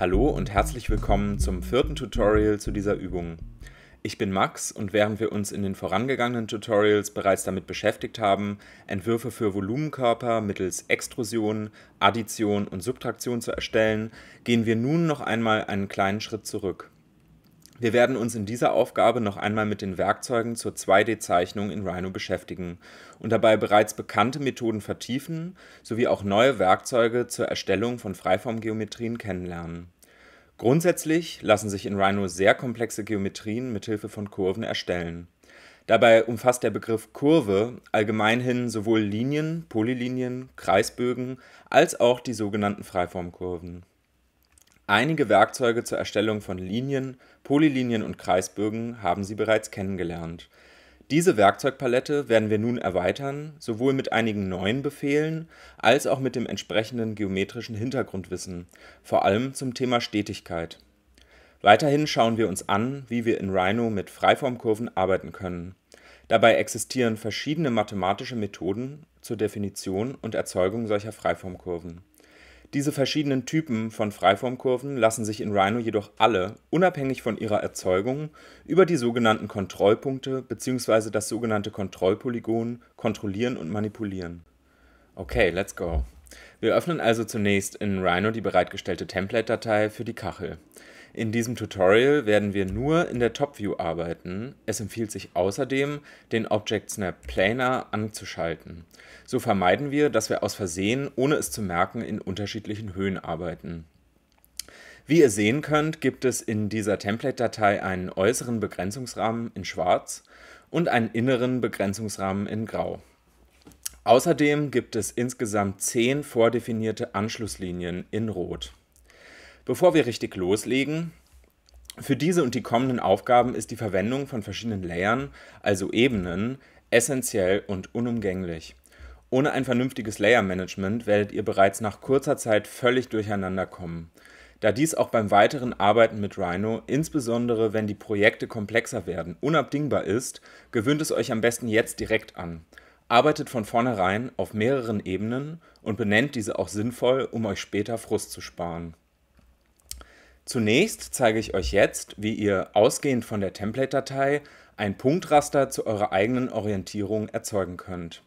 Hallo und herzlich willkommen zum vierten Tutorial zu dieser Übung. Ich bin Max und während wir uns in den vorangegangenen Tutorials bereits damit beschäftigt haben, Entwürfe für Volumenkörper mittels Extrusion, Addition und Subtraktion zu erstellen, gehen wir nun noch einmal einen kleinen Schritt zurück. Wir werden uns in dieser Aufgabe noch einmal mit den Werkzeugen zur 2D-Zeichnung in Rhino beschäftigen und dabei bereits bekannte Methoden vertiefen sowie auch neue Werkzeuge zur Erstellung von Freiformgeometrien kennenlernen. Grundsätzlich lassen sich in Rhino sehr komplexe Geometrien mithilfe von Kurven erstellen. Dabei umfasst der Begriff Kurve allgemeinhin sowohl Linien, Polylinien, Kreisbögen als auch die sogenannten Freiformkurven. Einige Werkzeuge zur Erstellung von Linien, Polylinien und Kreisbögen haben Sie bereits kennengelernt diese Werkzeugpalette werden wir nun erweitern, sowohl mit einigen neuen Befehlen als auch mit dem entsprechenden geometrischen Hintergrundwissen, vor allem zum Thema Stetigkeit. Weiterhin schauen wir uns an, wie wir in Rhino mit Freiformkurven arbeiten können. Dabei existieren verschiedene mathematische Methoden zur Definition und Erzeugung solcher Freiformkurven diese verschiedenen Typen von Freiformkurven lassen sich in Rhino jedoch alle, unabhängig von ihrer Erzeugung, über die sogenannten Kontrollpunkte bzw. das sogenannte Kontrollpolygon kontrollieren und manipulieren. Okay, let's go. Wir öffnen also zunächst in Rhino die bereitgestellte Template-Datei für die Kachel. In diesem Tutorial werden wir nur in der Top-View arbeiten. Es empfiehlt sich außerdem, den Object Snap Planer anzuschalten. So vermeiden wir, dass wir aus Versehen, ohne es zu merken, in unterschiedlichen Höhen arbeiten. Wie ihr sehen könnt, gibt es in dieser Template-Datei einen äußeren Begrenzungsrahmen in schwarz und einen inneren Begrenzungsrahmen in grau. Außerdem gibt es insgesamt zehn vordefinierte Anschlusslinien in Rot. Bevor wir richtig loslegen, für diese und die kommenden Aufgaben ist die Verwendung von verschiedenen Layern, also Ebenen, essentiell und unumgänglich. Ohne ein vernünftiges Layer-Management werdet ihr bereits nach kurzer Zeit völlig durcheinander kommen. Da dies auch beim weiteren Arbeiten mit Rhino, insbesondere wenn die Projekte komplexer werden, unabdingbar ist, gewöhnt es euch am besten jetzt direkt an. Arbeitet von vornherein auf mehreren Ebenen und benennt diese auch sinnvoll, um euch später Frust zu sparen. Zunächst zeige ich euch jetzt, wie ihr ausgehend von der Template-Datei ein Punktraster zu eurer eigenen Orientierung erzeugen könnt.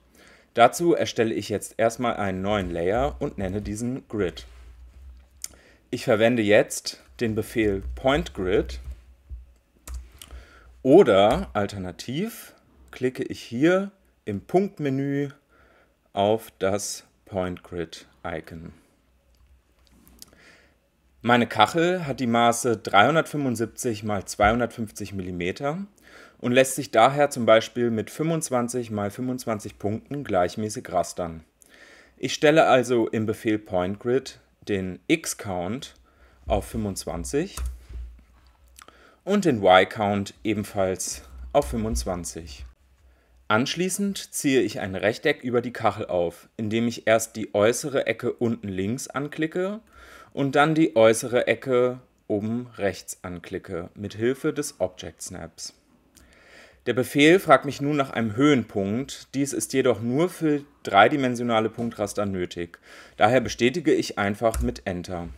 Dazu erstelle ich jetzt erstmal einen neuen Layer und nenne diesen Grid. Ich verwende jetzt den Befehl Point Grid oder alternativ klicke ich hier im Punktmenü auf das Point Grid Icon. Meine Kachel hat die Maße 375 x 250 mm und lässt sich daher zum Beispiel mit 25 x 25 Punkten gleichmäßig rastern. Ich stelle also im Befehl Point Grid den X-Count auf 25 und den Y-Count ebenfalls auf 25. Anschließend ziehe ich ein Rechteck über die Kachel auf, indem ich erst die äußere Ecke unten links anklicke und dann die äußere Ecke oben rechts anklicke, mit Hilfe des Object Snaps. Der Befehl fragt mich nun nach einem Höhenpunkt, dies ist jedoch nur für dreidimensionale Punktraster nötig. Daher bestätige ich einfach mit Enter.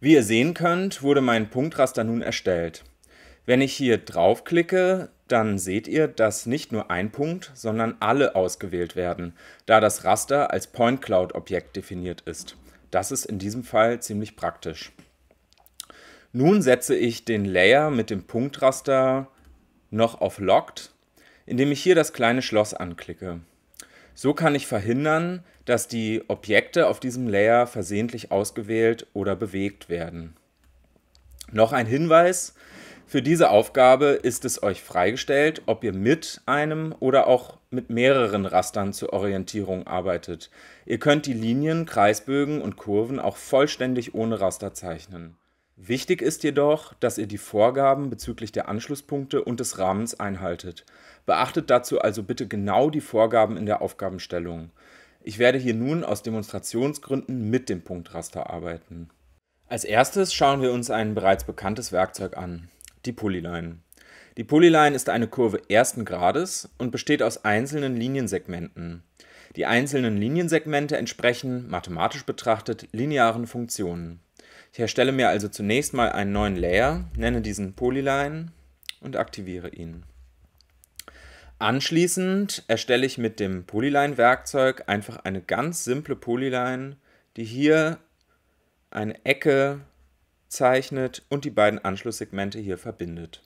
Wie ihr sehen könnt, wurde mein Punktraster nun erstellt. Wenn ich hier draufklicke, dann seht ihr, dass nicht nur ein Punkt, sondern alle ausgewählt werden, da das Raster als Point Cloud Objekt definiert ist. Das ist in diesem Fall ziemlich praktisch. Nun setze ich den Layer mit dem Punktraster noch auf Locked, indem ich hier das kleine Schloss anklicke. So kann ich verhindern, dass die Objekte auf diesem Layer versehentlich ausgewählt oder bewegt werden. Noch ein Hinweis, für diese Aufgabe ist es euch freigestellt, ob ihr mit einem oder auch mit mehreren Rastern zur Orientierung arbeitet. Ihr könnt die Linien, Kreisbögen und Kurven auch vollständig ohne Raster zeichnen. Wichtig ist jedoch, dass ihr die Vorgaben bezüglich der Anschlusspunkte und des Rahmens einhaltet. Beachtet dazu also bitte genau die Vorgaben in der Aufgabenstellung. Ich werde hier nun aus Demonstrationsgründen mit dem Punktraster arbeiten. Als erstes schauen wir uns ein bereits bekanntes Werkzeug an. Die Polyline. Die Polyline ist eine Kurve ersten Grades und besteht aus einzelnen Liniensegmenten. Die einzelnen Liniensegmente entsprechen, mathematisch betrachtet, linearen Funktionen. Ich erstelle mir also zunächst mal einen neuen Layer, nenne diesen Polyline und aktiviere ihn. Anschließend erstelle ich mit dem Polyline-Werkzeug einfach eine ganz simple Polyline, die hier eine Ecke zeichnet und die beiden Anschlusssegmente hier verbindet.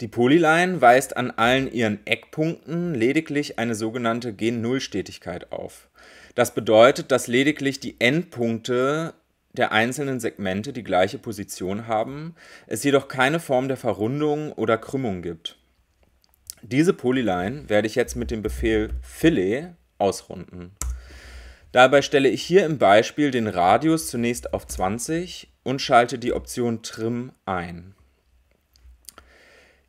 Die Polyline weist an allen ihren Eckpunkten lediglich eine sogenannte Gen-Null-Stetigkeit auf. Das bedeutet, dass lediglich die Endpunkte der einzelnen Segmente die gleiche Position haben, es jedoch keine Form der Verrundung oder Krümmung gibt. Diese Polyline werde ich jetzt mit dem Befehl Fillet ausrunden. Dabei stelle ich hier im Beispiel den Radius zunächst auf 20 und schalte die Option Trim ein.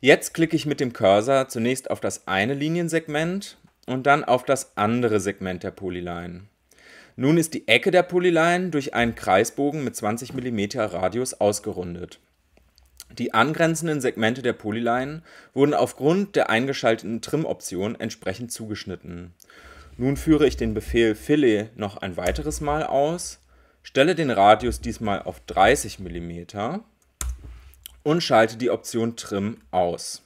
Jetzt klicke ich mit dem Cursor zunächst auf das eine Liniensegment und dann auf das andere Segment der Polyline. Nun ist die Ecke der Polyline durch einen Kreisbogen mit 20 mm Radius ausgerundet. Die angrenzenden Segmente der Polyline wurden aufgrund der eingeschalteten Trim-Option entsprechend zugeschnitten. Nun führe ich den Befehl Fillet noch ein weiteres Mal aus, stelle den Radius diesmal auf 30 mm und schalte die Option Trim aus.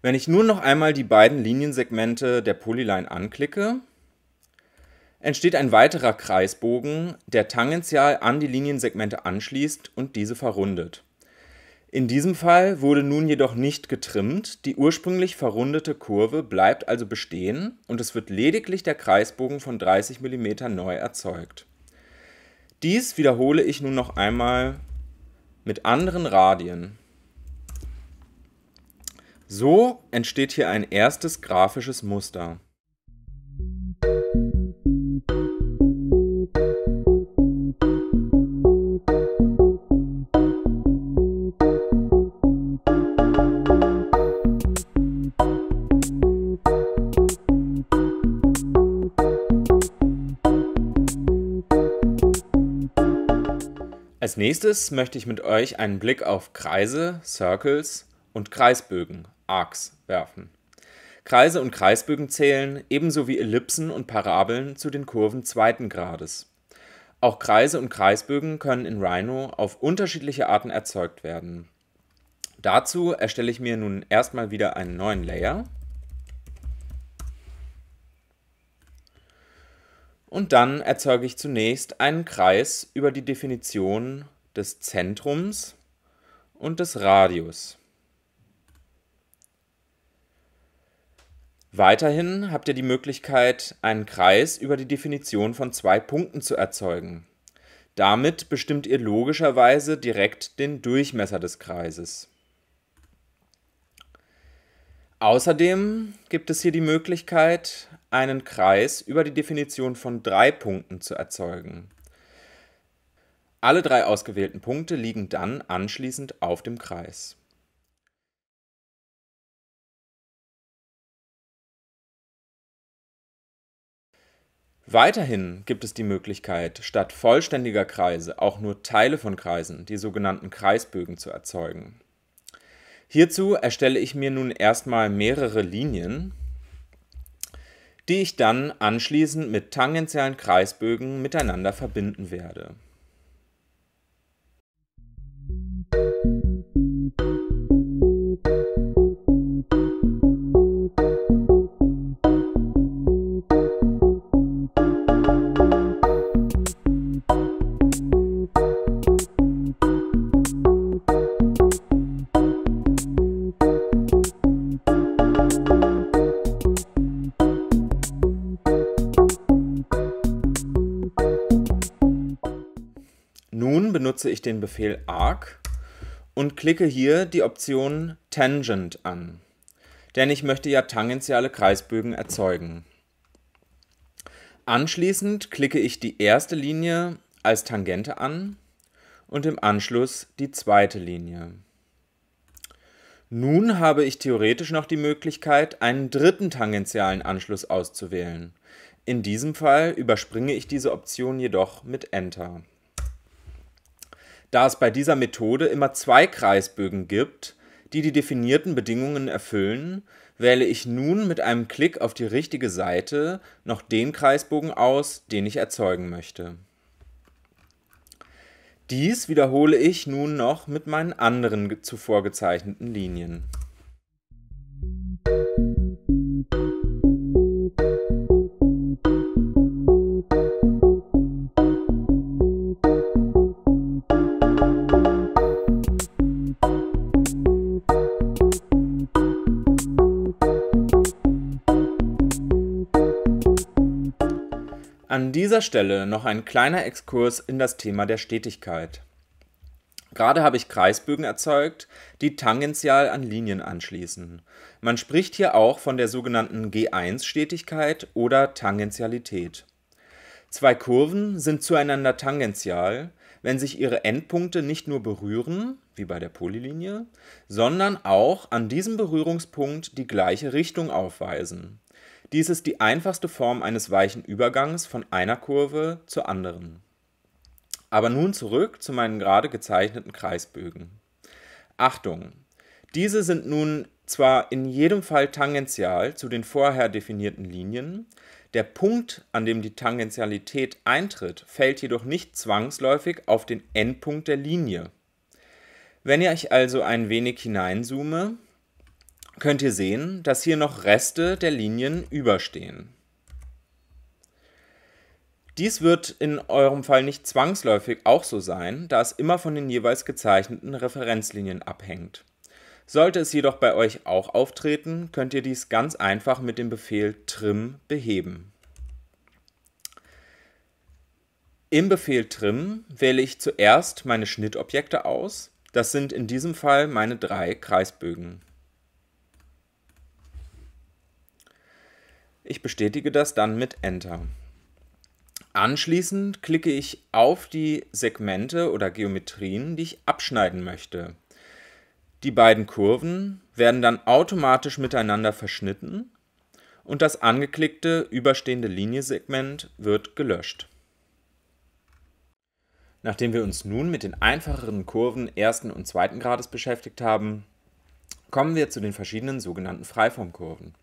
Wenn ich nun noch einmal die beiden Liniensegmente der Polyline anklicke, entsteht ein weiterer Kreisbogen, der tangential an die Liniensegmente anschließt und diese verrundet. In diesem Fall wurde nun jedoch nicht getrimmt, die ursprünglich verrundete Kurve bleibt also bestehen und es wird lediglich der Kreisbogen von 30 mm neu erzeugt. Dies wiederhole ich nun noch einmal mit anderen Radien. So entsteht hier ein erstes grafisches Muster. nächstes möchte ich mit euch einen Blick auf Kreise, Circles und Kreisbögen, Arcs, werfen. Kreise und Kreisbögen zählen, ebenso wie Ellipsen und Parabeln, zu den Kurven zweiten Grades. Auch Kreise und Kreisbögen können in Rhino auf unterschiedliche Arten erzeugt werden. Dazu erstelle ich mir nun erstmal wieder einen neuen Layer Und dann erzeuge ich zunächst einen Kreis über die Definition des Zentrums und des Radius. Weiterhin habt ihr die Möglichkeit, einen Kreis über die Definition von zwei Punkten zu erzeugen. Damit bestimmt ihr logischerweise direkt den Durchmesser des Kreises. Außerdem gibt es hier die Möglichkeit, einen Kreis über die Definition von drei Punkten zu erzeugen. Alle drei ausgewählten Punkte liegen dann anschließend auf dem Kreis. Weiterhin gibt es die Möglichkeit, statt vollständiger Kreise auch nur Teile von Kreisen, die sogenannten Kreisbögen, zu erzeugen. Hierzu erstelle ich mir nun erstmal mehrere Linien, die ich dann anschließend mit tangentialen Kreisbögen miteinander verbinden werde den Befehl arc und klicke hier die Option Tangent an, denn ich möchte ja tangentiale Kreisbögen erzeugen. Anschließend klicke ich die erste Linie als Tangente an und im Anschluss die zweite Linie. Nun habe ich theoretisch noch die Möglichkeit, einen dritten tangentialen Anschluss auszuwählen. In diesem Fall überspringe ich diese Option jedoch mit Enter da es bei dieser Methode immer zwei Kreisbögen gibt, die die definierten Bedingungen erfüllen, wähle ich nun mit einem Klick auf die richtige Seite noch den Kreisbogen aus, den ich erzeugen möchte. Dies wiederhole ich nun noch mit meinen anderen zuvor gezeichneten Linien. dieser Stelle noch ein kleiner Exkurs in das Thema der Stetigkeit. Gerade habe ich Kreisbögen erzeugt, die tangential an Linien anschließen. Man spricht hier auch von der sogenannten G1-Stetigkeit oder Tangentialität. Zwei Kurven sind zueinander tangential, wenn sich ihre Endpunkte nicht nur berühren, wie bei der Polylinie, sondern auch an diesem Berührungspunkt die gleiche Richtung aufweisen. Dies ist die einfachste Form eines weichen Übergangs von einer Kurve zur anderen. Aber nun zurück zu meinen gerade gezeichneten Kreisbögen. Achtung! Diese sind nun zwar in jedem Fall tangential zu den vorher definierten Linien, der Punkt, an dem die Tangentialität eintritt, fällt jedoch nicht zwangsläufig auf den Endpunkt der Linie. Wenn ich also ein wenig hineinzoome, könnt ihr sehen, dass hier noch Reste der Linien überstehen. Dies wird in eurem Fall nicht zwangsläufig auch so sein, da es immer von den jeweils gezeichneten Referenzlinien abhängt. Sollte es jedoch bei euch auch auftreten, könnt ihr dies ganz einfach mit dem Befehl trim beheben. Im Befehl trim wähle ich zuerst meine Schnittobjekte aus, das sind in diesem Fall meine drei Kreisbögen. Ich bestätige das dann mit Enter. Anschließend klicke ich auf die Segmente oder Geometrien, die ich abschneiden möchte. Die beiden Kurven werden dann automatisch miteinander verschnitten und das angeklickte überstehende Liniensegment wird gelöscht. Nachdem wir uns nun mit den einfacheren Kurven ersten und zweiten Grades beschäftigt haben, kommen wir zu den verschiedenen sogenannten Freiformkurven.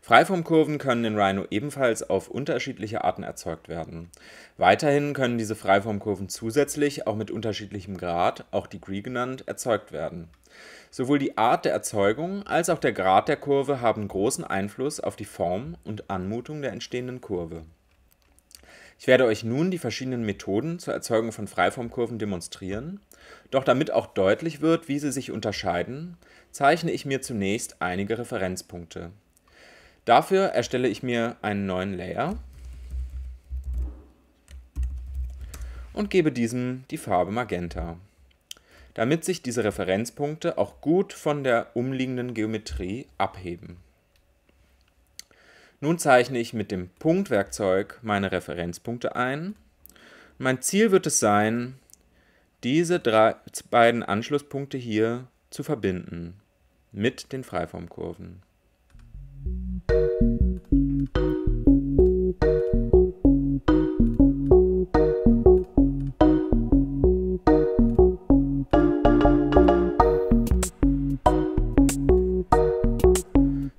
Freiformkurven können in Rhino ebenfalls auf unterschiedliche Arten erzeugt werden. Weiterhin können diese Freiformkurven zusätzlich auch mit unterschiedlichem Grad, auch Degree genannt, erzeugt werden. Sowohl die Art der Erzeugung als auch der Grad der Kurve haben großen Einfluss auf die Form und Anmutung der entstehenden Kurve. Ich werde euch nun die verschiedenen Methoden zur Erzeugung von Freiformkurven demonstrieren, doch damit auch deutlich wird, wie sie sich unterscheiden, zeichne ich mir zunächst einige Referenzpunkte. Dafür erstelle ich mir einen neuen Layer und gebe diesem die Farbe Magenta, damit sich diese Referenzpunkte auch gut von der umliegenden Geometrie abheben. Nun zeichne ich mit dem Punktwerkzeug meine Referenzpunkte ein. Mein Ziel wird es sein, diese drei, beiden Anschlusspunkte hier zu verbinden mit den Freiformkurven.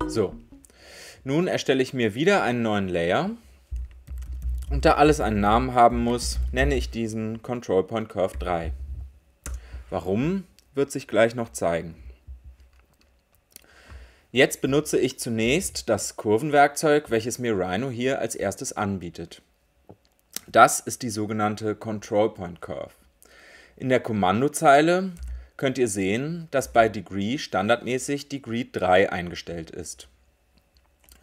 So, nun erstelle ich mir wieder einen neuen Layer. Und da alles einen Namen haben muss, nenne ich diesen Control Point Curve 3. Warum, wird sich gleich noch zeigen. Jetzt benutze ich zunächst das Kurvenwerkzeug, welches mir Rhino hier als erstes anbietet. Das ist die sogenannte Control Point Curve. In der Kommandozeile könnt ihr sehen, dass bei Degree standardmäßig Degree 3 eingestellt ist.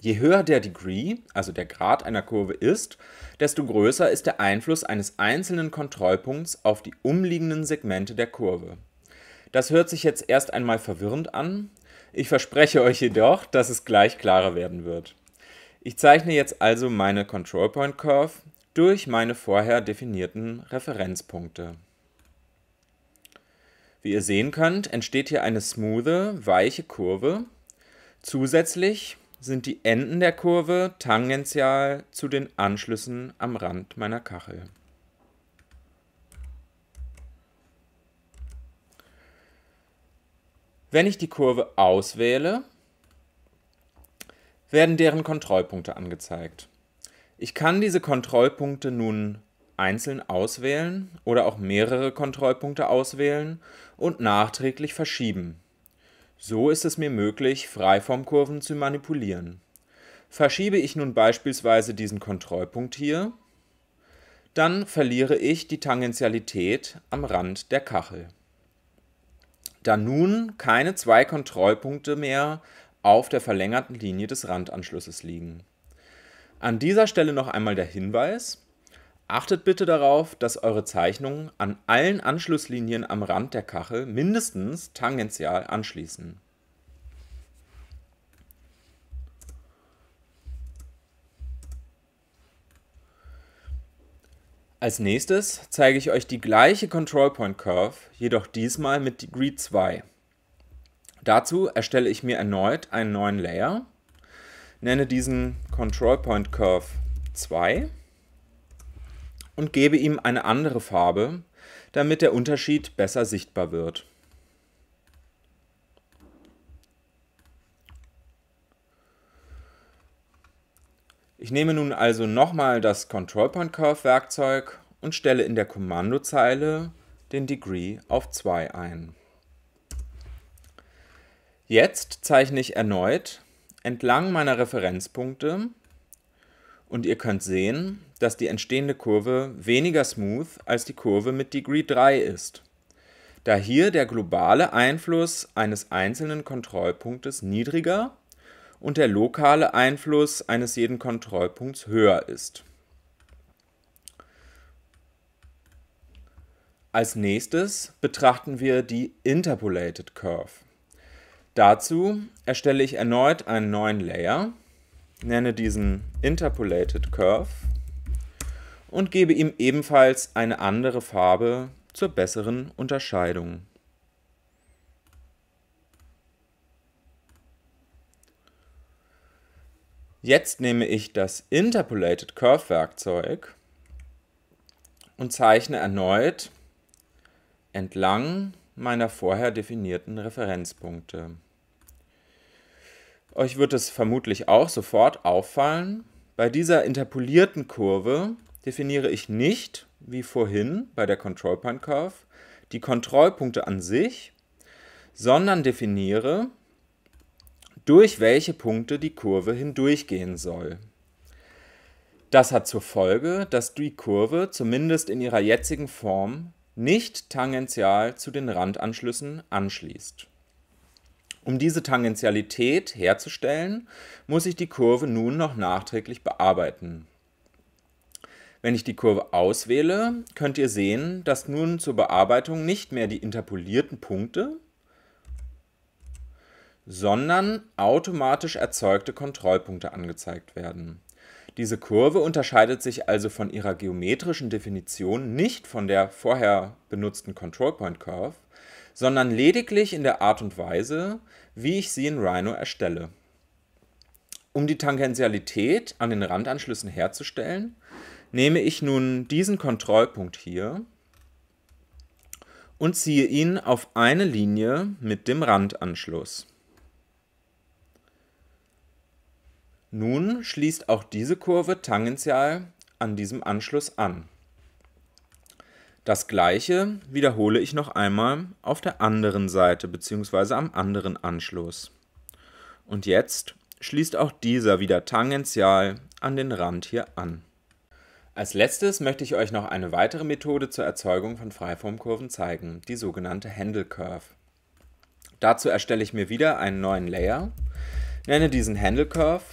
Je höher der Degree, also der Grad einer Kurve ist, desto größer ist der Einfluss eines einzelnen Kontrollpunkts auf die umliegenden Segmente der Kurve. Das hört sich jetzt erst einmal verwirrend an, ich verspreche euch jedoch, dass es gleich klarer werden wird. Ich zeichne jetzt also meine Control Point Curve durch meine vorher definierten Referenzpunkte. Wie ihr sehen könnt, entsteht hier eine smoothe, weiche Kurve. Zusätzlich sind die Enden der Kurve tangential zu den Anschlüssen am Rand meiner Kachel. Wenn ich die Kurve auswähle, werden deren Kontrollpunkte angezeigt. Ich kann diese Kontrollpunkte nun einzeln auswählen oder auch mehrere Kontrollpunkte auswählen und nachträglich verschieben. So ist es mir möglich, Freiformkurven zu manipulieren. Verschiebe ich nun beispielsweise diesen Kontrollpunkt hier, dann verliere ich die Tangentialität am Rand der Kachel da nun keine zwei Kontrollpunkte mehr auf der verlängerten Linie des Randanschlusses liegen. An dieser Stelle noch einmal der Hinweis, Achtet bitte darauf, dass eure Zeichnungen an allen Anschlusslinien am Rand der Kachel mindestens tangential anschließen. Als nächstes zeige ich euch die gleiche Control Point Curve, jedoch diesmal mit Degree 2. Dazu erstelle ich mir erneut einen neuen Layer, nenne diesen Control Point Curve 2 und gebe ihm eine andere Farbe, damit der Unterschied besser sichtbar wird. Ich nehme nun also nochmal das Control Point Curve Werkzeug und stelle in der Kommandozeile den Degree auf 2 ein. Jetzt zeichne ich erneut entlang meiner Referenzpunkte und ihr könnt sehen, dass die entstehende Kurve weniger smooth als die Kurve mit Degree 3 ist, da hier der globale Einfluss eines einzelnen Kontrollpunktes niedriger ist und der lokale Einfluss eines jeden Kontrollpunkts höher ist. Als nächstes betrachten wir die Interpolated Curve. Dazu erstelle ich erneut einen neuen Layer, nenne diesen Interpolated Curve und gebe ihm ebenfalls eine andere Farbe zur besseren Unterscheidung. Jetzt nehme ich das Interpolated Curve Werkzeug und zeichne erneut entlang meiner vorher definierten Referenzpunkte. Euch wird es vermutlich auch sofort auffallen, bei dieser interpolierten Kurve definiere ich nicht, wie vorhin bei der Control Point Curve, die Kontrollpunkte an sich, sondern definiere durch welche Punkte die Kurve hindurchgehen soll. Das hat zur Folge, dass die Kurve zumindest in ihrer jetzigen Form nicht tangential zu den Randanschlüssen anschließt. Um diese Tangentialität herzustellen, muss ich die Kurve nun noch nachträglich bearbeiten. Wenn ich die Kurve auswähle, könnt ihr sehen, dass nun zur Bearbeitung nicht mehr die interpolierten Punkte, sondern automatisch erzeugte Kontrollpunkte angezeigt werden. Diese Kurve unterscheidet sich also von ihrer geometrischen Definition nicht von der vorher benutzten Control Point Curve, sondern lediglich in der Art und Weise, wie ich sie in Rhino erstelle. Um die Tangentialität an den Randanschlüssen herzustellen, nehme ich nun diesen Kontrollpunkt hier und ziehe ihn auf eine Linie mit dem Randanschluss. Nun schließt auch diese Kurve tangential an diesem Anschluss an. Das gleiche wiederhole ich noch einmal auf der anderen Seite bzw. am anderen Anschluss. Und jetzt schließt auch dieser wieder tangential an den Rand hier an. Als letztes möchte ich euch noch eine weitere Methode zur Erzeugung von Freiformkurven zeigen, die sogenannte Handle Curve. Dazu erstelle ich mir wieder einen neuen Layer, nenne diesen Handle Curve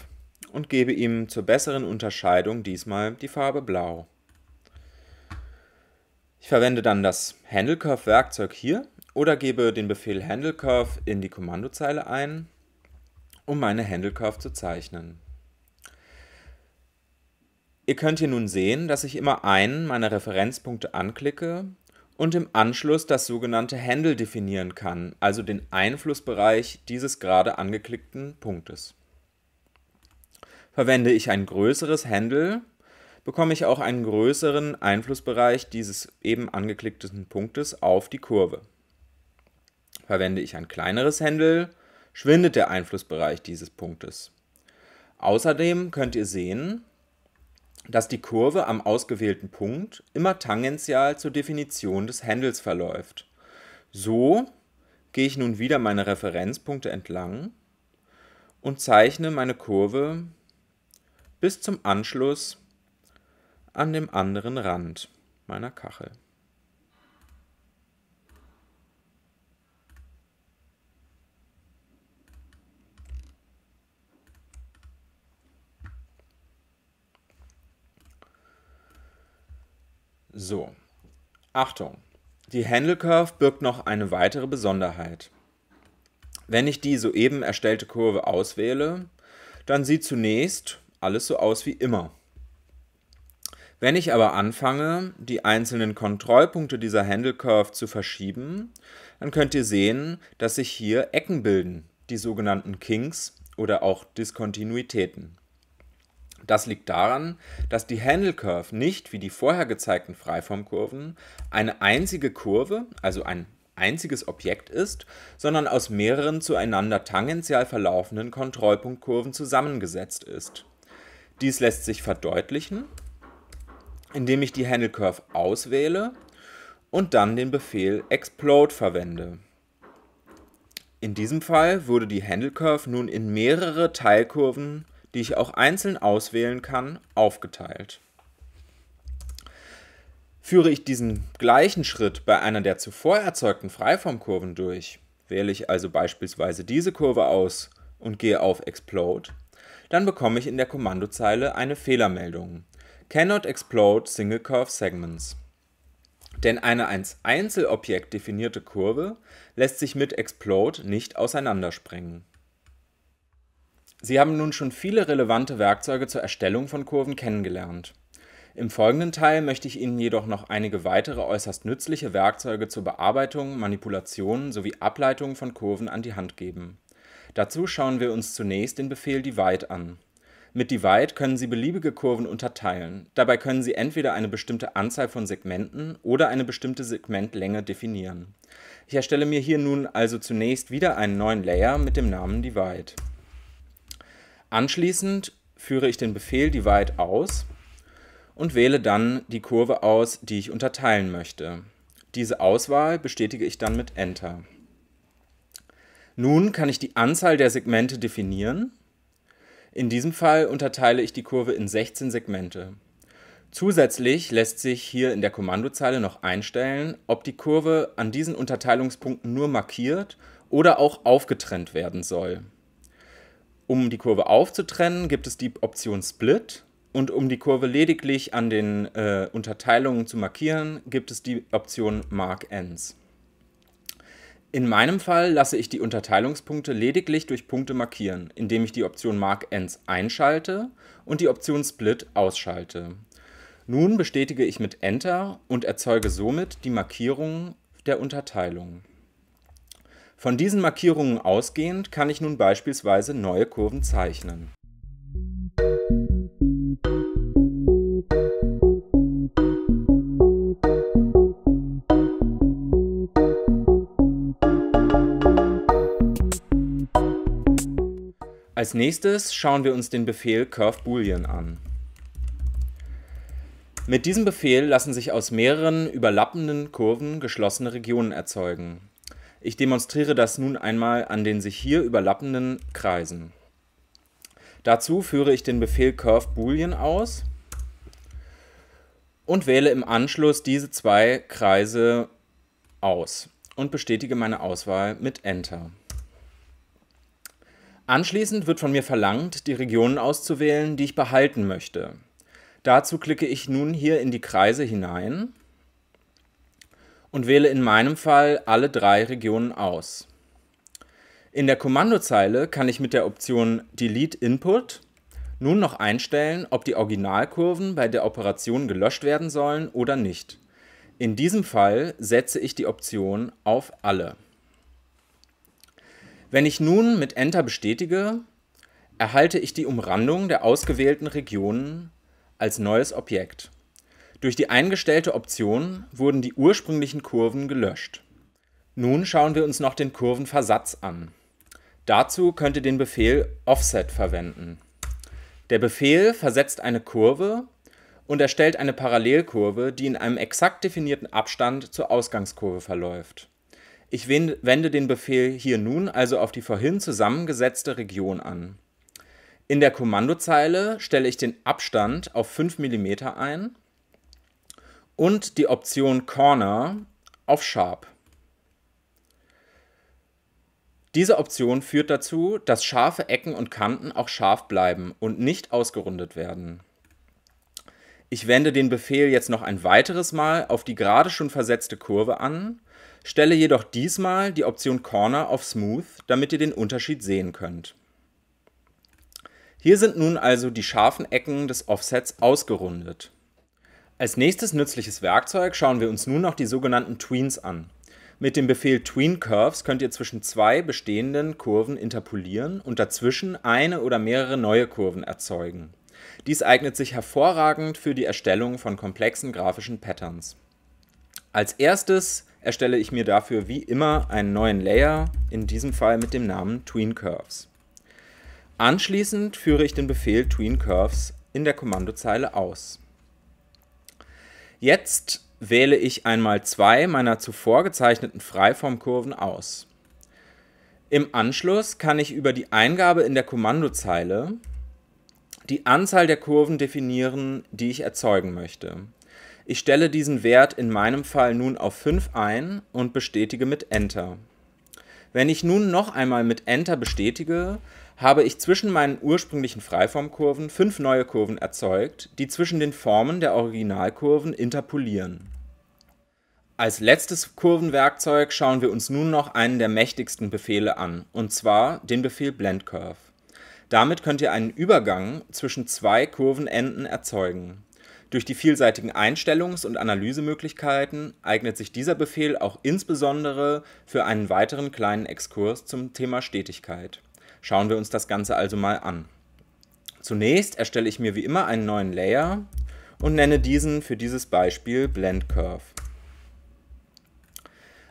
und gebe ihm zur besseren Unterscheidung diesmal die Farbe Blau. Ich verwende dann das Handle Curve werkzeug hier oder gebe den Befehl Handle Curve in die Kommandozeile ein, um meine Handle Curve zu zeichnen. Ihr könnt hier nun sehen, dass ich immer einen meiner Referenzpunkte anklicke und im Anschluss das sogenannte Handle definieren kann, also den Einflussbereich dieses gerade angeklickten Punktes. Verwende ich ein größeres Handle, bekomme ich auch einen größeren Einflussbereich dieses eben angeklickten Punktes auf die Kurve. Verwende ich ein kleineres Handle, schwindet der Einflussbereich dieses Punktes. Außerdem könnt ihr sehen, dass die Kurve am ausgewählten Punkt immer tangential zur Definition des Handles verläuft. So gehe ich nun wieder meine Referenzpunkte entlang und zeichne meine Kurve bis zum Anschluss an dem anderen Rand meiner Kachel. So, Achtung, die Handle Curve birgt noch eine weitere Besonderheit. Wenn ich die soeben erstellte Kurve auswähle, dann sieht zunächst alles so aus wie immer. Wenn ich aber anfange, die einzelnen Kontrollpunkte dieser Handle Curve zu verschieben, dann könnt ihr sehen, dass sich hier Ecken bilden, die sogenannten Kinks oder auch Diskontinuitäten. Das liegt daran, dass die Handle Curve nicht wie die vorher gezeigten Freiformkurven eine einzige Kurve, also ein einziges Objekt ist, sondern aus mehreren zueinander tangential verlaufenden Kontrollpunktkurven zusammengesetzt ist. Dies lässt sich verdeutlichen, indem ich die Handle Curve auswähle und dann den Befehl explode verwende. In diesem Fall wurde die Handle Curve nun in mehrere Teilkurven, die ich auch einzeln auswählen kann, aufgeteilt. Führe ich diesen gleichen Schritt bei einer der zuvor erzeugten Freiformkurven durch, wähle ich also beispielsweise diese Kurve aus und gehe auf Explode, dann bekomme ich in der Kommandozeile eine Fehlermeldung. Cannot explode single curve segments. Denn eine als Einzelobjekt definierte Kurve lässt sich mit explode nicht auseinandersprengen. Sie haben nun schon viele relevante Werkzeuge zur Erstellung von Kurven kennengelernt. Im folgenden Teil möchte ich Ihnen jedoch noch einige weitere äußerst nützliche Werkzeuge zur Bearbeitung, Manipulation sowie Ableitung von Kurven an die Hand geben. Dazu schauen wir uns zunächst den Befehl divide an. Mit divide können Sie beliebige Kurven unterteilen. Dabei können Sie entweder eine bestimmte Anzahl von Segmenten oder eine bestimmte Segmentlänge definieren. Ich erstelle mir hier nun also zunächst wieder einen neuen Layer mit dem Namen divide. Anschließend führe ich den Befehl divide aus und wähle dann die Kurve aus, die ich unterteilen möchte. Diese Auswahl bestätige ich dann mit Enter. Nun kann ich die Anzahl der Segmente definieren. In diesem Fall unterteile ich die Kurve in 16 Segmente. Zusätzlich lässt sich hier in der Kommandozeile noch einstellen, ob die Kurve an diesen Unterteilungspunkten nur markiert oder auch aufgetrennt werden soll. Um die Kurve aufzutrennen, gibt es die Option Split und um die Kurve lediglich an den äh, Unterteilungen zu markieren, gibt es die Option Mark Ends. In meinem Fall lasse ich die Unterteilungspunkte lediglich durch Punkte markieren, indem ich die Option Mark Ends einschalte und die Option Split ausschalte. Nun bestätige ich mit Enter und erzeuge somit die Markierungen der Unterteilung. Von diesen Markierungen ausgehend kann ich nun beispielsweise neue Kurven zeichnen. Als nächstes schauen wir uns den Befehl curve boolean an. Mit diesem Befehl lassen sich aus mehreren überlappenden Kurven geschlossene Regionen erzeugen. Ich demonstriere das nun einmal an den sich hier überlappenden Kreisen. Dazu führe ich den Befehl curve boolean aus und wähle im Anschluss diese zwei Kreise aus und bestätige meine Auswahl mit Enter. Anschließend wird von mir verlangt, die Regionen auszuwählen, die ich behalten möchte. Dazu klicke ich nun hier in die Kreise hinein und wähle in meinem Fall alle drei Regionen aus. In der Kommandozeile kann ich mit der Option Delete Input nun noch einstellen, ob die Originalkurven bei der Operation gelöscht werden sollen oder nicht. In diesem Fall setze ich die Option auf Alle. Wenn ich nun mit Enter bestätige, erhalte ich die Umrandung der ausgewählten Regionen als neues Objekt. Durch die eingestellte Option wurden die ursprünglichen Kurven gelöscht. Nun schauen wir uns noch den Kurvenversatz an. Dazu könnt ihr den Befehl Offset verwenden. Der Befehl versetzt eine Kurve und erstellt eine Parallelkurve, die in einem exakt definierten Abstand zur Ausgangskurve verläuft. Ich wende den Befehl hier nun also auf die vorhin zusammengesetzte Region an. In der Kommandozeile stelle ich den Abstand auf 5 mm ein und die Option Corner auf Sharp. Diese Option führt dazu, dass scharfe Ecken und Kanten auch scharf bleiben und nicht ausgerundet werden. Ich wende den Befehl jetzt noch ein weiteres Mal auf die gerade schon versetzte Kurve an Stelle jedoch diesmal die Option Corner auf Smooth, damit ihr den Unterschied sehen könnt. Hier sind nun also die scharfen Ecken des Offsets ausgerundet. Als nächstes nützliches Werkzeug schauen wir uns nun noch die sogenannten Tweens an. Mit dem Befehl Tween Curves könnt ihr zwischen zwei bestehenden Kurven interpolieren und dazwischen eine oder mehrere neue Kurven erzeugen. Dies eignet sich hervorragend für die Erstellung von komplexen grafischen Patterns. Als erstes erstelle ich mir dafür wie immer einen neuen Layer, in diesem Fall mit dem Namen Tween Curves. Anschließend führe ich den Befehl Tween Curves in der Kommandozeile aus. Jetzt wähle ich einmal zwei meiner zuvor gezeichneten Freiformkurven aus. Im Anschluss kann ich über die Eingabe in der Kommandozeile die Anzahl der Kurven definieren, die ich erzeugen möchte. Ich stelle diesen Wert in meinem Fall nun auf 5 ein und bestätige mit Enter. Wenn ich nun noch einmal mit Enter bestätige, habe ich zwischen meinen ursprünglichen Freiformkurven fünf neue Kurven erzeugt, die zwischen den Formen der Originalkurven interpolieren. Als letztes Kurvenwerkzeug schauen wir uns nun noch einen der mächtigsten Befehle an, und zwar den Befehl BlendCurve. Damit könnt ihr einen Übergang zwischen zwei Kurvenenden erzeugen. Durch die vielseitigen Einstellungs- und Analysemöglichkeiten eignet sich dieser Befehl auch insbesondere für einen weiteren kleinen Exkurs zum Thema Stetigkeit. Schauen wir uns das Ganze also mal an. Zunächst erstelle ich mir wie immer einen neuen Layer und nenne diesen für dieses Beispiel Blend Curve.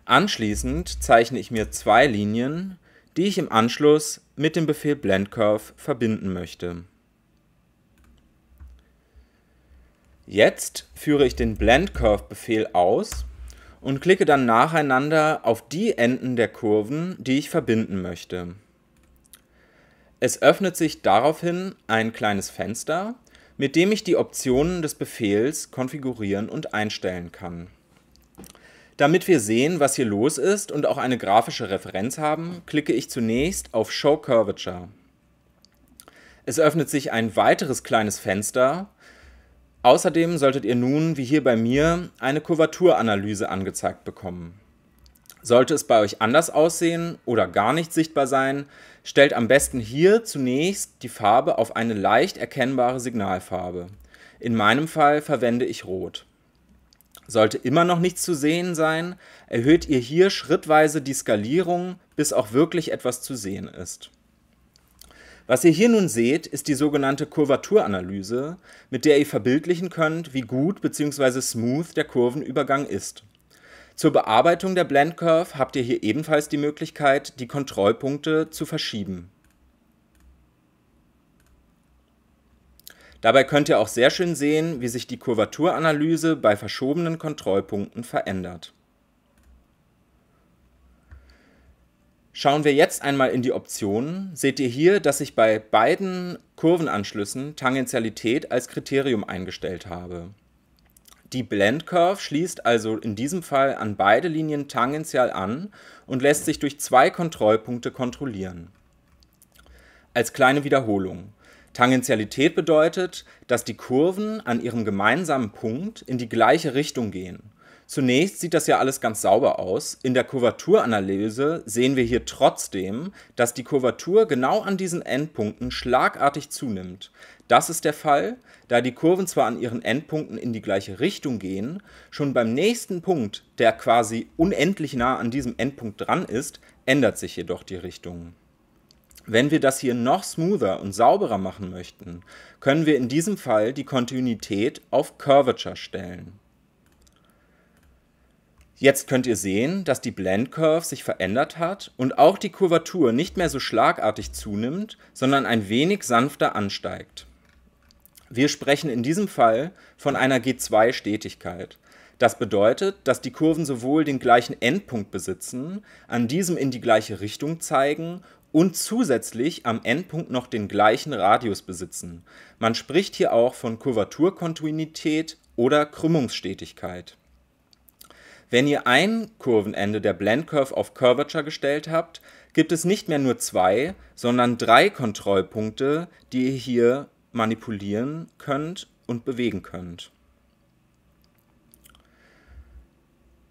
Anschließend zeichne ich mir zwei Linien, die ich im Anschluss mit dem Befehl Blend Curve verbinden möchte. Jetzt führe ich den Blend Curve Befehl aus und klicke dann nacheinander auf die Enden der Kurven, die ich verbinden möchte. Es öffnet sich daraufhin ein kleines Fenster, mit dem ich die Optionen des Befehls konfigurieren und einstellen kann. Damit wir sehen, was hier los ist und auch eine grafische Referenz haben, klicke ich zunächst auf Show Curvature. Es öffnet sich ein weiteres kleines Fenster, Außerdem solltet ihr nun, wie hier bei mir, eine Kurvaturanalyse angezeigt bekommen. Sollte es bei euch anders aussehen oder gar nicht sichtbar sein, stellt am besten hier zunächst die Farbe auf eine leicht erkennbare Signalfarbe. In meinem Fall verwende ich Rot. Sollte immer noch nichts zu sehen sein, erhöht ihr hier schrittweise die Skalierung, bis auch wirklich etwas zu sehen ist. Was ihr hier nun seht, ist die sogenannte Kurvaturanalyse, mit der ihr verbildlichen könnt, wie gut bzw. smooth der Kurvenübergang ist. Zur Bearbeitung der Blend Curve habt ihr hier ebenfalls die Möglichkeit, die Kontrollpunkte zu verschieben. Dabei könnt ihr auch sehr schön sehen, wie sich die Kurvaturanalyse bei verschobenen Kontrollpunkten verändert. Schauen wir jetzt einmal in die Optionen, seht ihr hier, dass ich bei beiden Kurvenanschlüssen Tangentialität als Kriterium eingestellt habe. Die Blend Curve schließt also in diesem Fall an beide Linien tangential an und lässt sich durch zwei Kontrollpunkte kontrollieren. Als kleine Wiederholung. Tangentialität bedeutet, dass die Kurven an ihrem gemeinsamen Punkt in die gleiche Richtung gehen. Zunächst sieht das ja alles ganz sauber aus. In der Kurvaturanalyse sehen wir hier trotzdem, dass die Kurvatur genau an diesen Endpunkten schlagartig zunimmt. Das ist der Fall, da die Kurven zwar an ihren Endpunkten in die gleiche Richtung gehen, schon beim nächsten Punkt, der quasi unendlich nah an diesem Endpunkt dran ist, ändert sich jedoch die Richtung. Wenn wir das hier noch smoother und sauberer machen möchten, können wir in diesem Fall die Kontinuität auf Curvature stellen. Jetzt könnt ihr sehen, dass die Blend Curve sich verändert hat und auch die Kurvatur nicht mehr so schlagartig zunimmt, sondern ein wenig sanfter ansteigt. Wir sprechen in diesem Fall von einer G2-Stetigkeit. Das bedeutet, dass die Kurven sowohl den gleichen Endpunkt besitzen, an diesem in die gleiche Richtung zeigen und zusätzlich am Endpunkt noch den gleichen Radius besitzen. Man spricht hier auch von Kurvaturkontinuität oder Krümmungsstetigkeit. Wenn ihr ein Kurvenende der Blend Curve auf Curvature gestellt habt, gibt es nicht mehr nur zwei, sondern drei Kontrollpunkte, die ihr hier manipulieren könnt und bewegen könnt.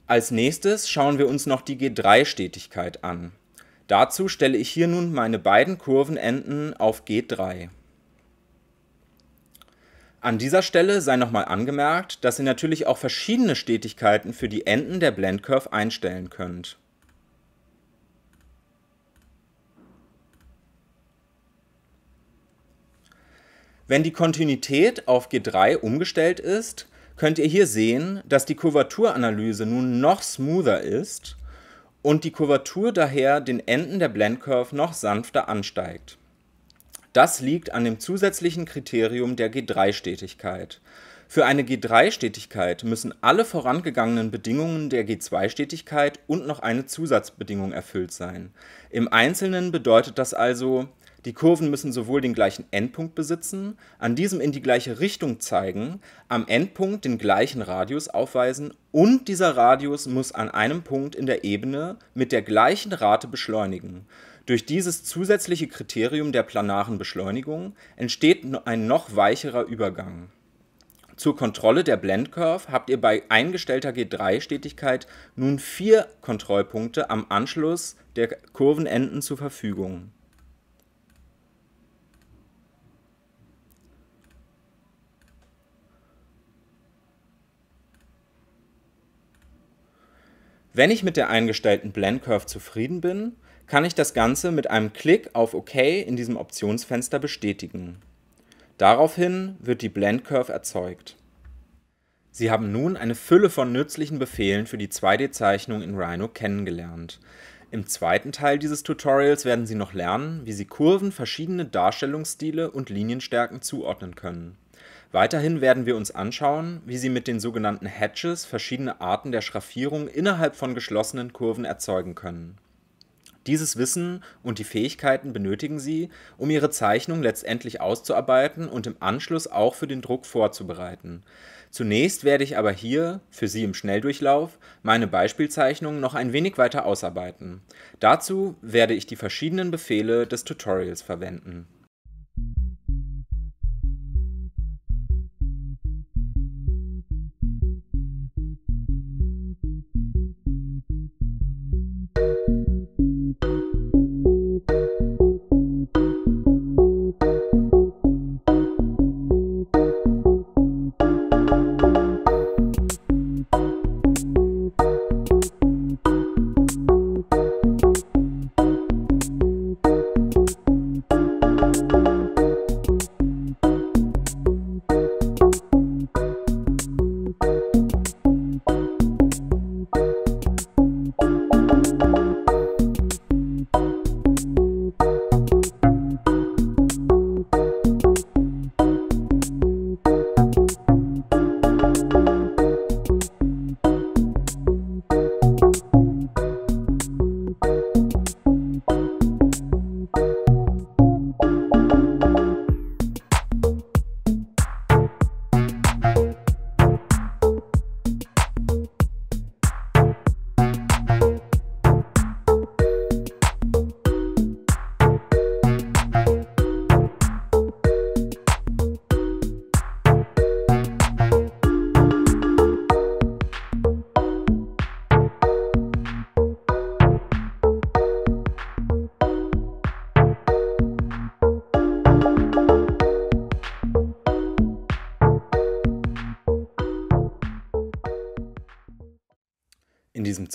Als nächstes schauen wir uns noch die G3-Stetigkeit an. Dazu stelle ich hier nun meine beiden Kurvenenden auf G3. An dieser Stelle sei nochmal angemerkt, dass ihr natürlich auch verschiedene Stetigkeiten für die Enden der Blendcurve einstellen könnt. Wenn die Kontinuität auf G3 umgestellt ist, könnt ihr hier sehen, dass die Kurvaturanalyse nun noch smoother ist und die Kurvatur daher den Enden der Blendcurve noch sanfter ansteigt. Das liegt an dem zusätzlichen Kriterium der G3-Stetigkeit. Für eine G3-Stetigkeit müssen alle vorangegangenen Bedingungen der G2-Stetigkeit und noch eine Zusatzbedingung erfüllt sein. Im Einzelnen bedeutet das also, die Kurven müssen sowohl den gleichen Endpunkt besitzen, an diesem in die gleiche Richtung zeigen, am Endpunkt den gleichen Radius aufweisen und dieser Radius muss an einem Punkt in der Ebene mit der gleichen Rate beschleunigen. Durch dieses zusätzliche Kriterium der planaren Beschleunigung entsteht ein noch weicherer Übergang. Zur Kontrolle der Blend Curve habt ihr bei eingestellter G3-Stetigkeit nun vier Kontrollpunkte am Anschluss der Kurvenenden zur Verfügung. Wenn ich mit der eingestellten Blend Curve zufrieden bin, kann ich das Ganze mit einem Klick auf OK in diesem Optionsfenster bestätigen. Daraufhin wird die Blend Curve erzeugt. Sie haben nun eine Fülle von nützlichen Befehlen für die 2D-Zeichnung in Rhino kennengelernt. Im zweiten Teil dieses Tutorials werden Sie noch lernen, wie Sie Kurven, verschiedene Darstellungsstile und Linienstärken zuordnen können. Weiterhin werden wir uns anschauen, wie Sie mit den sogenannten Hatches verschiedene Arten der Schraffierung innerhalb von geschlossenen Kurven erzeugen können. Dieses Wissen und die Fähigkeiten benötigen sie, um ihre Zeichnung letztendlich auszuarbeiten und im Anschluss auch für den Druck vorzubereiten. Zunächst werde ich aber hier, für Sie im Schnelldurchlauf, meine Beispielzeichnungen noch ein wenig weiter ausarbeiten. Dazu werde ich die verschiedenen Befehle des Tutorials verwenden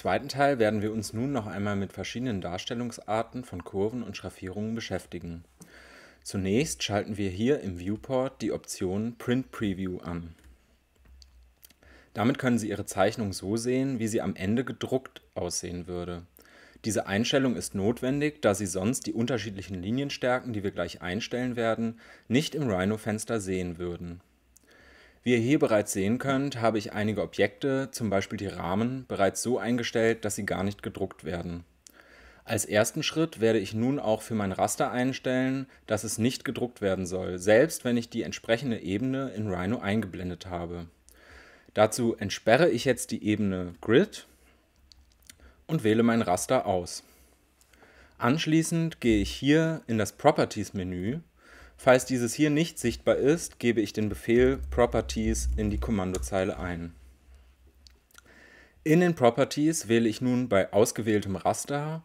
zweiten Teil werden wir uns nun noch einmal mit verschiedenen Darstellungsarten von Kurven und Schraffierungen beschäftigen. Zunächst schalten wir hier im Viewport die Option Print Preview an. Damit können Sie Ihre Zeichnung so sehen, wie sie am Ende gedruckt aussehen würde. Diese Einstellung ist notwendig, da Sie sonst die unterschiedlichen Linienstärken, die wir gleich einstellen werden, nicht im Rhino-Fenster sehen würden. Wie ihr hier bereits sehen könnt, habe ich einige Objekte, zum Beispiel die Rahmen, bereits so eingestellt, dass sie gar nicht gedruckt werden. Als ersten Schritt werde ich nun auch für mein Raster einstellen, dass es nicht gedruckt werden soll, selbst wenn ich die entsprechende Ebene in Rhino eingeblendet habe. Dazu entsperre ich jetzt die Ebene Grid und wähle mein Raster aus. Anschließend gehe ich hier in das Properties-Menü Falls dieses hier nicht sichtbar ist, gebe ich den Befehl Properties in die Kommandozeile ein. In den Properties wähle ich nun bei ausgewähltem Raster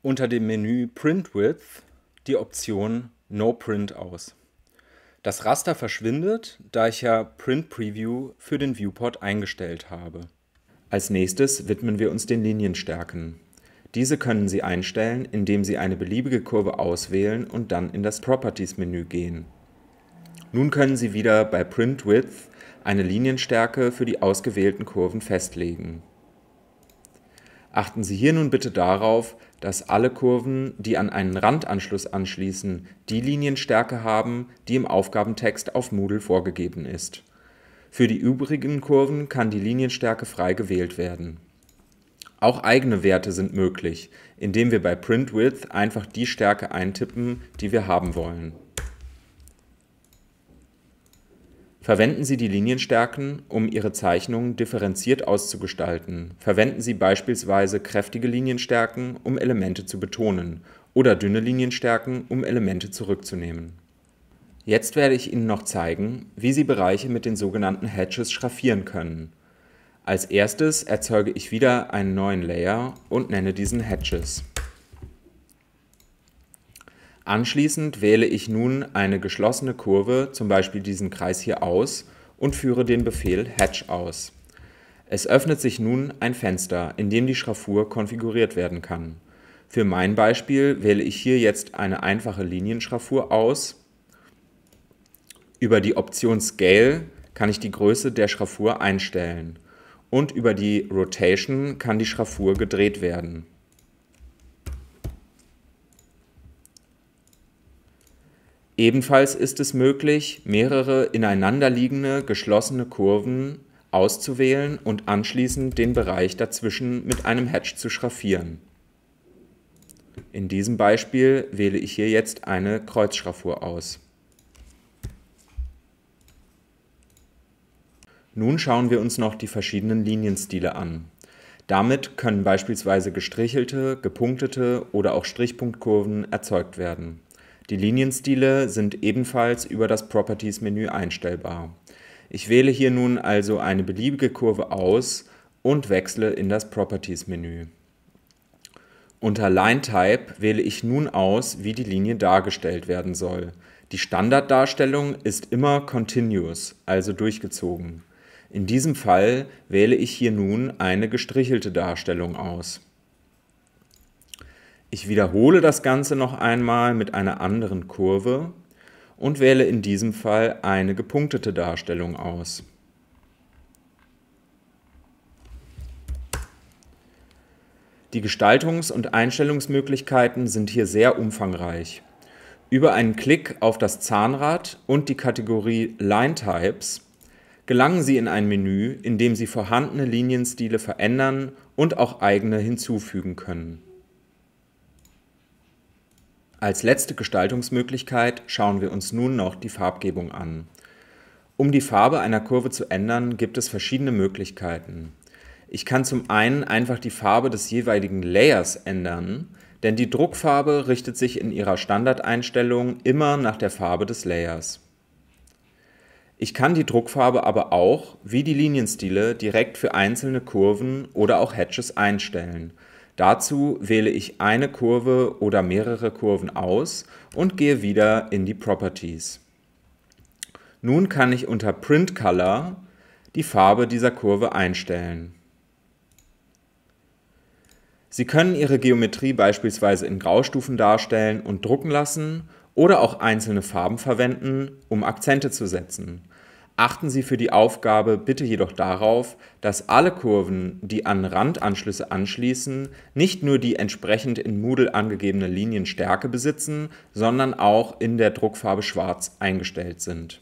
unter dem Menü Print Width die Option No Print aus. Das Raster verschwindet, da ich ja Print Preview für den Viewport eingestellt habe. Als nächstes widmen wir uns den Linienstärken. Diese können Sie einstellen, indem Sie eine beliebige Kurve auswählen und dann in das Properties-Menü gehen. Nun können Sie wieder bei Print Width eine Linienstärke für die ausgewählten Kurven festlegen. Achten Sie hier nun bitte darauf, dass alle Kurven, die an einen Randanschluss anschließen, die Linienstärke haben, die im Aufgabentext auf Moodle vorgegeben ist. Für die übrigen Kurven kann die Linienstärke frei gewählt werden. Auch eigene Werte sind möglich, indem wir bei Print Width einfach die Stärke eintippen, die wir haben wollen. Verwenden Sie die Linienstärken, um Ihre Zeichnungen differenziert auszugestalten. Verwenden Sie beispielsweise kräftige Linienstärken, um Elemente zu betonen, oder dünne Linienstärken, um Elemente zurückzunehmen. Jetzt werde ich Ihnen noch zeigen, wie Sie Bereiche mit den sogenannten Hatches schraffieren können. Als erstes erzeuge ich wieder einen neuen Layer und nenne diesen Hatches. Anschließend wähle ich nun eine geschlossene Kurve, zum Beispiel diesen Kreis hier aus, und führe den Befehl Hatch aus. Es öffnet sich nun ein Fenster, in dem die Schraffur konfiguriert werden kann. Für mein Beispiel wähle ich hier jetzt eine einfache Linienschraffur aus. Über die Option Scale kann ich die Größe der Schraffur einstellen und über die Rotation kann die Schraffur gedreht werden. Ebenfalls ist es möglich, mehrere ineinanderliegende geschlossene Kurven auszuwählen und anschließend den Bereich dazwischen mit einem Hatch zu schraffieren. In diesem Beispiel wähle ich hier jetzt eine Kreuzschraffur aus. Nun schauen wir uns noch die verschiedenen Linienstile an. Damit können beispielsweise gestrichelte, gepunktete oder auch Strichpunktkurven erzeugt werden. Die Linienstile sind ebenfalls über das Properties-Menü einstellbar. Ich wähle hier nun also eine beliebige Kurve aus und wechsle in das Properties-Menü. Unter Line Type wähle ich nun aus, wie die Linie dargestellt werden soll. Die Standarddarstellung ist immer continuous, also durchgezogen. In diesem Fall wähle ich hier nun eine gestrichelte Darstellung aus. Ich wiederhole das Ganze noch einmal mit einer anderen Kurve und wähle in diesem Fall eine gepunktete Darstellung aus. Die Gestaltungs- und Einstellungsmöglichkeiten sind hier sehr umfangreich. Über einen Klick auf das Zahnrad und die Kategorie Line Types gelangen sie in ein Menü, in dem sie vorhandene Linienstile verändern und auch eigene hinzufügen können. Als letzte Gestaltungsmöglichkeit schauen wir uns nun noch die Farbgebung an. Um die Farbe einer Kurve zu ändern, gibt es verschiedene Möglichkeiten. Ich kann zum einen einfach die Farbe des jeweiligen Layers ändern, denn die Druckfarbe richtet sich in ihrer Standardeinstellung immer nach der Farbe des Layers. Ich kann die Druckfarbe aber auch, wie die Linienstile, direkt für einzelne Kurven oder auch Hatches einstellen. Dazu wähle ich eine Kurve oder mehrere Kurven aus und gehe wieder in die Properties. Nun kann ich unter Print Color die Farbe dieser Kurve einstellen. Sie können Ihre Geometrie beispielsweise in Graustufen darstellen und drucken lassen oder auch einzelne Farben verwenden, um Akzente zu setzen. Achten Sie für die Aufgabe bitte jedoch darauf, dass alle Kurven, die an Randanschlüsse anschließen, nicht nur die entsprechend in Moodle angegebene Linienstärke besitzen, sondern auch in der Druckfarbe Schwarz eingestellt sind.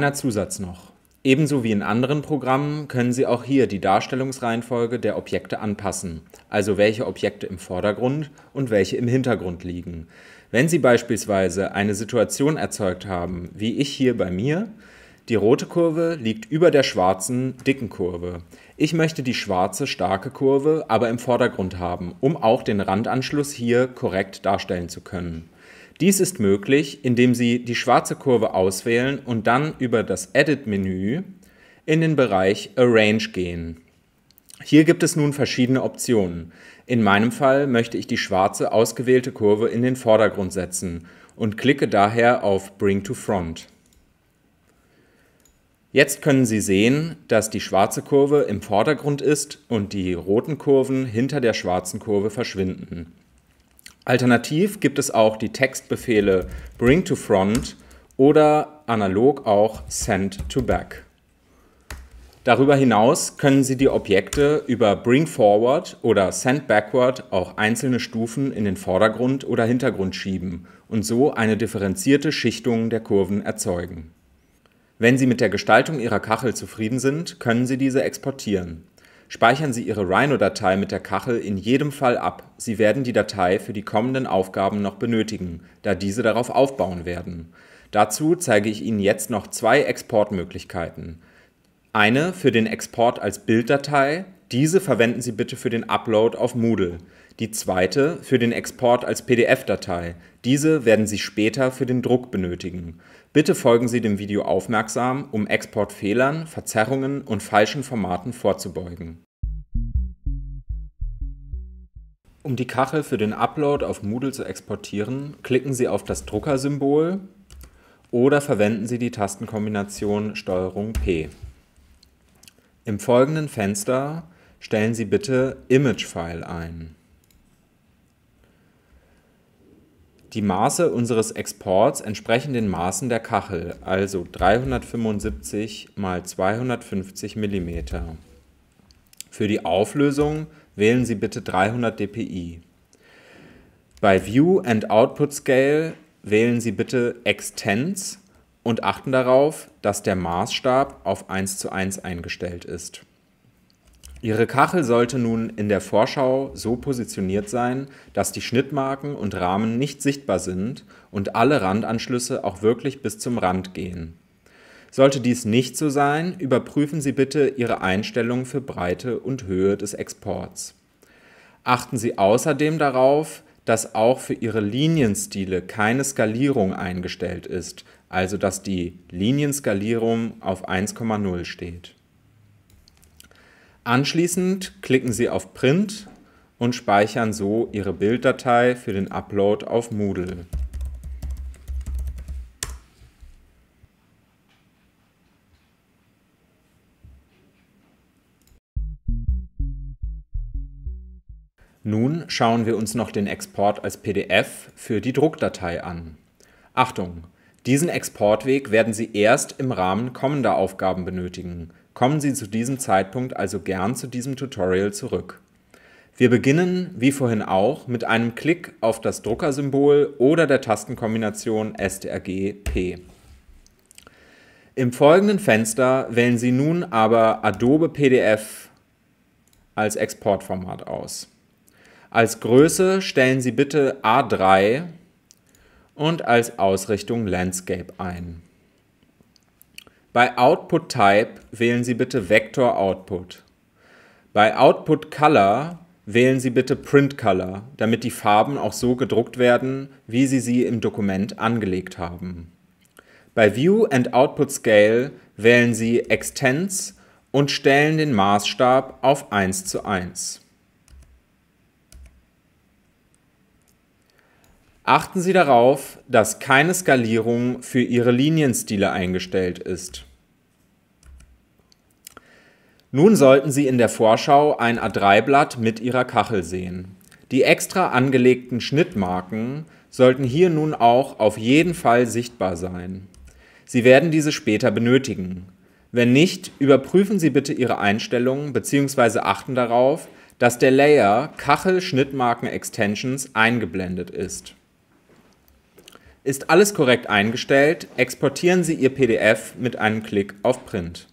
Kleiner Zusatz noch. Ebenso wie in anderen Programmen können Sie auch hier die Darstellungsreihenfolge der Objekte anpassen, also welche Objekte im Vordergrund und welche im Hintergrund liegen. Wenn Sie beispielsweise eine Situation erzeugt haben, wie ich hier bei mir, die rote Kurve liegt über der schwarzen, dicken Kurve. Ich möchte die schwarze, starke Kurve aber im Vordergrund haben, um auch den Randanschluss hier korrekt darstellen zu können. Dies ist möglich, indem Sie die schwarze Kurve auswählen und dann über das Edit-Menü in den Bereich Arrange gehen. Hier gibt es nun verschiedene Optionen. In meinem Fall möchte ich die schwarze ausgewählte Kurve in den Vordergrund setzen und klicke daher auf Bring to Front. Jetzt können Sie sehen, dass die schwarze Kurve im Vordergrund ist und die roten Kurven hinter der schwarzen Kurve verschwinden. Alternativ gibt es auch die Textbefehle bring to front oder analog auch send to back. Darüber hinaus können Sie die Objekte über Bring Forward oder Send Backward auch einzelne Stufen in den Vordergrund oder Hintergrund schieben und so eine differenzierte Schichtung der Kurven erzeugen. Wenn Sie mit der Gestaltung Ihrer Kachel zufrieden sind, können Sie diese exportieren. Speichern Sie Ihre Rhino-Datei mit der Kachel in jedem Fall ab, Sie werden die Datei für die kommenden Aufgaben noch benötigen, da diese darauf aufbauen werden. Dazu zeige ich Ihnen jetzt noch zwei Exportmöglichkeiten. Eine für den Export als Bilddatei diese verwenden Sie bitte für den Upload auf Moodle, die zweite für den Export als PDF-Datei, diese werden Sie später für den Druck benötigen. Bitte folgen Sie dem Video aufmerksam, um Exportfehlern, Verzerrungen und falschen Formaten vorzubeugen. Um die Kachel für den Upload auf Moodle zu exportieren, klicken Sie auf das Druckersymbol oder verwenden Sie die Tastenkombination STRG P. Im folgenden Fenster stellen Sie bitte Imagefile ein. Die Maße unseres Exports entsprechen den Maßen der Kachel, also 375 x 250 mm. Für die Auflösung wählen Sie bitte 300 dpi. Bei View and Output Scale wählen Sie bitte Extents und achten darauf, dass der Maßstab auf 1 zu 1 eingestellt ist. Ihre Kachel sollte nun in der Vorschau so positioniert sein, dass die Schnittmarken und Rahmen nicht sichtbar sind und alle Randanschlüsse auch wirklich bis zum Rand gehen. Sollte dies nicht so sein, überprüfen Sie bitte Ihre Einstellungen für Breite und Höhe des Exports. Achten Sie außerdem darauf, dass auch für Ihre Linienstile keine Skalierung eingestellt ist, also dass die Linienskalierung auf 1,0 steht. Anschließend klicken Sie auf Print und speichern so Ihre Bilddatei für den Upload auf Moodle. Nun schauen wir uns noch den Export als PDF für die Druckdatei an. Achtung! Diesen Exportweg werden Sie erst im Rahmen kommender Aufgaben benötigen – kommen Sie zu diesem Zeitpunkt also gern zu diesem Tutorial zurück. Wir beginnen, wie vorhin auch, mit einem Klick auf das Druckersymbol oder der Tastenkombination STRG-P. Im folgenden Fenster wählen Sie nun aber Adobe PDF als Exportformat aus. Als Größe stellen Sie bitte A3 und als Ausrichtung Landscape ein. Bei Output Type wählen Sie bitte Vector Output. Bei Output Color wählen Sie bitte Print Color, damit die Farben auch so gedruckt werden, wie Sie sie im Dokument angelegt haben. Bei View and Output Scale wählen Sie Extents und stellen den Maßstab auf 1 zu 1. achten Sie darauf, dass keine Skalierung für Ihre Linienstile eingestellt ist. Nun sollten Sie in der Vorschau ein A3-Blatt mit Ihrer Kachel sehen. Die extra angelegten Schnittmarken sollten hier nun auch auf jeden Fall sichtbar sein. Sie werden diese später benötigen. Wenn nicht, überprüfen Sie bitte Ihre Einstellungen bzw. achten darauf, dass der Layer Kachel Schnittmarken Extensions eingeblendet ist. Ist alles korrekt eingestellt, exportieren Sie Ihr PDF mit einem Klick auf Print.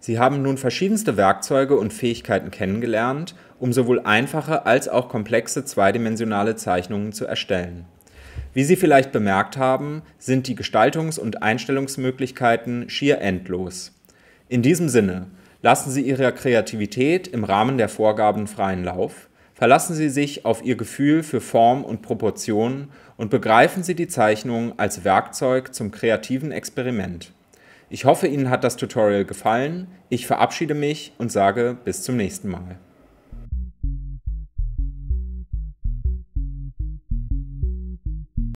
Sie haben nun verschiedenste Werkzeuge und Fähigkeiten kennengelernt um sowohl einfache als auch komplexe zweidimensionale Zeichnungen zu erstellen. Wie Sie vielleicht bemerkt haben, sind die Gestaltungs- und Einstellungsmöglichkeiten schier endlos. In diesem Sinne, lassen Sie Ihrer Kreativität im Rahmen der Vorgaben freien Lauf, verlassen Sie sich auf Ihr Gefühl für Form und Proportion und begreifen Sie die Zeichnung als Werkzeug zum kreativen Experiment. Ich hoffe, Ihnen hat das Tutorial gefallen. Ich verabschiede mich und sage bis zum nächsten Mal.